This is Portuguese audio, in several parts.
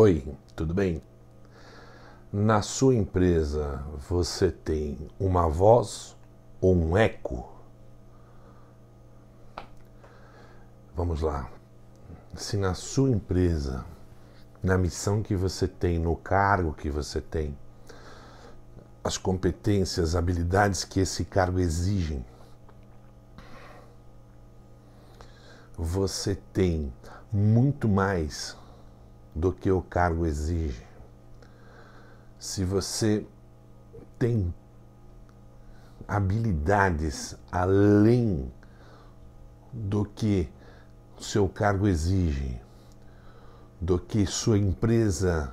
Oi, tudo bem? Na sua empresa você tem uma voz ou um eco? Vamos lá. Se na sua empresa, na missão que você tem, no cargo que você tem, as competências, as habilidades que esse cargo exigem, você tem muito mais do que o cargo exige. Se você tem habilidades além do que seu cargo exige, do que sua empresa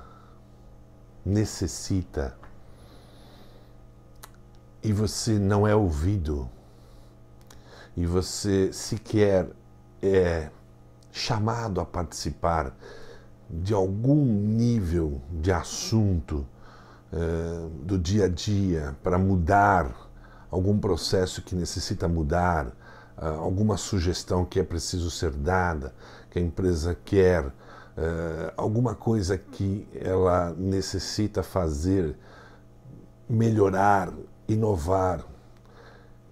necessita, e você não é ouvido, e você sequer é chamado a participar de algum nível de assunto eh, do dia a dia para mudar algum processo que necessita mudar, ah, alguma sugestão que é preciso ser dada, que a empresa quer, eh, alguma coisa que ela necessita fazer, melhorar, inovar,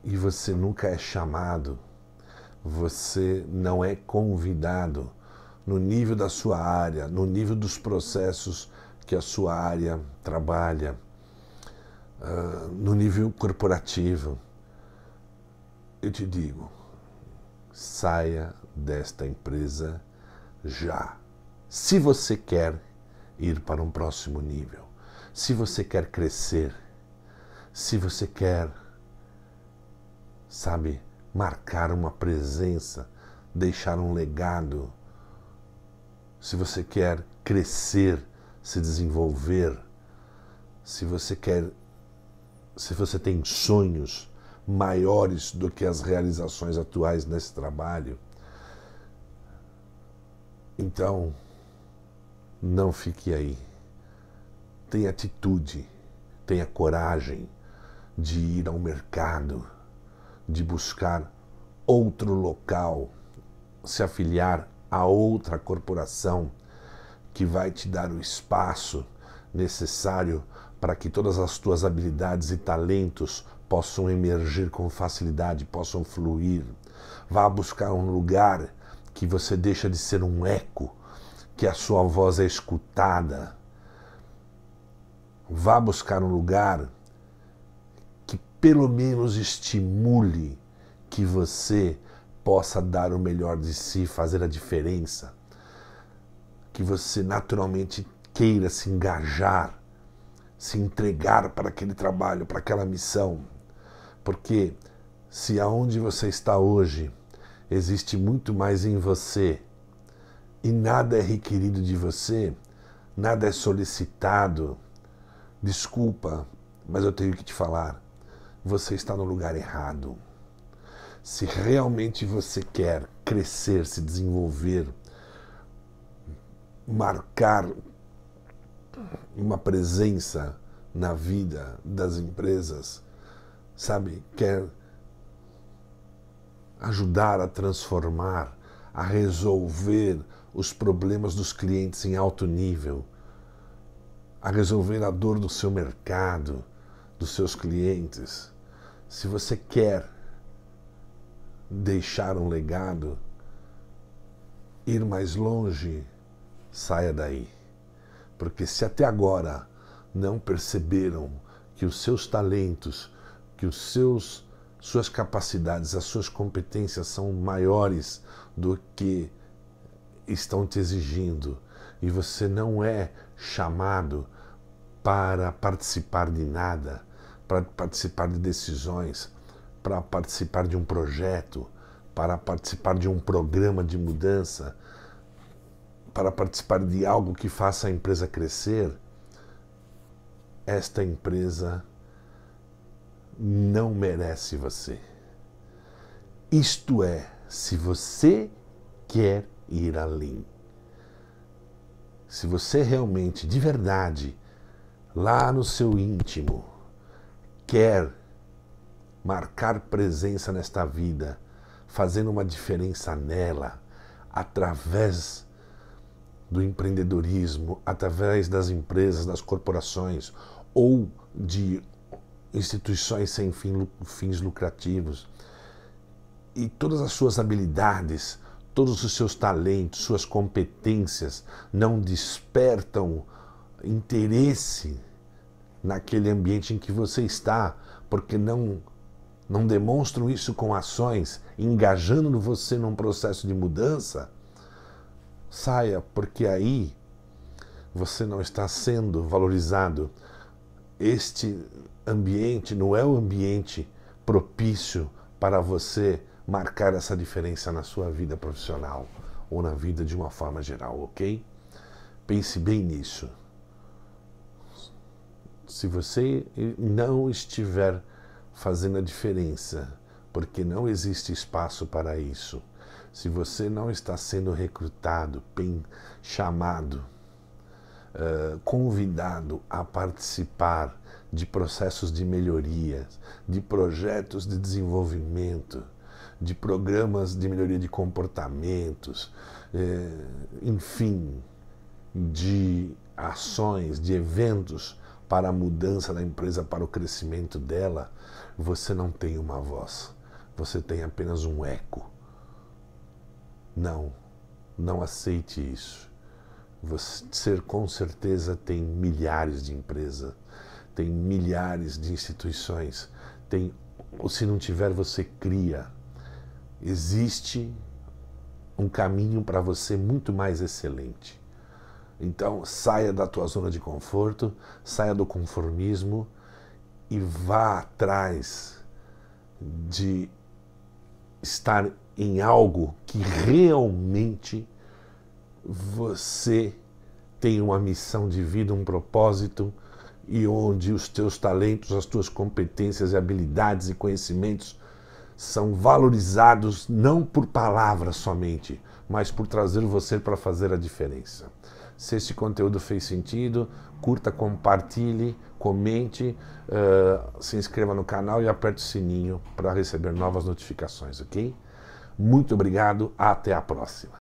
e você nunca é chamado, você não é convidado no nível da sua área, no nível dos processos que a sua área trabalha, ah, no nível corporativo. Eu te digo, saia desta empresa já. Se você quer ir para um próximo nível, se você quer crescer, se você quer, sabe, marcar uma presença, deixar um legado, se você quer crescer, se desenvolver, se você quer, se você tem sonhos maiores do que as realizações atuais nesse trabalho, então não fique aí. Tenha atitude, tenha coragem de ir ao mercado, de buscar outro local, se afiliar a outra corporação que vai te dar o espaço necessário para que todas as tuas habilidades e talentos possam emergir com facilidade, possam fluir. Vá buscar um lugar que você deixa de ser um eco, que a sua voz é escutada. Vá buscar um lugar que pelo menos estimule que você possa dar o melhor de si, fazer a diferença, que você naturalmente queira se engajar, se entregar para aquele trabalho, para aquela missão. Porque se aonde você está hoje existe muito mais em você e nada é requerido de você, nada é solicitado, desculpa, mas eu tenho que te falar, você está no lugar errado se realmente você quer crescer, se desenvolver, marcar uma presença na vida das empresas, sabe, quer ajudar a transformar, a resolver os problemas dos clientes em alto nível, a resolver a dor do seu mercado, dos seus clientes. Se você quer deixar um legado, ir mais longe, saia daí. Porque se até agora não perceberam que os seus talentos, que os seus suas capacidades, as suas competências são maiores do que estão te exigindo e você não é chamado para participar de nada, para participar de decisões, para participar de um projeto, para participar de um programa de mudança, para participar de algo que faça a empresa crescer, esta empresa não merece você. Isto é, se você quer ir além. Se você realmente, de verdade, lá no seu íntimo, quer marcar presença nesta vida, fazendo uma diferença nela, através do empreendedorismo, através das empresas, das corporações ou de instituições sem fins lucrativos. E todas as suas habilidades, todos os seus talentos, suas competências não despertam interesse naquele ambiente em que você está, porque não não demonstram isso com ações, engajando você num processo de mudança, saia, porque aí você não está sendo valorizado. Este ambiente não é o ambiente propício para você marcar essa diferença na sua vida profissional ou na vida de uma forma geral, ok? Pense bem nisso. Se você não estiver fazendo a diferença, porque não existe espaço para isso. Se você não está sendo recrutado, chamado, uh, convidado a participar de processos de melhoria, de projetos de desenvolvimento, de programas de melhoria de comportamentos, eh, enfim, de ações, de eventos para a mudança da empresa, para o crescimento dela, você não tem uma voz, você tem apenas um eco. Não, não aceite isso. Você com certeza tem milhares de empresas, tem milhares de instituições, tem, ou se não tiver, você cria. Existe um caminho para você muito mais excelente. Então, saia da tua zona de conforto, saia do conformismo e vá atrás de estar em algo que realmente você tem uma missão de vida, um propósito e onde os teus talentos, as tuas competências e habilidades e conhecimentos são valorizados não por palavras somente, mas por trazer você para fazer a diferença. Se este conteúdo fez sentido, curta, compartilhe, comente, uh, se inscreva no canal e aperte o sininho para receber novas notificações, ok? Muito obrigado, até a próxima.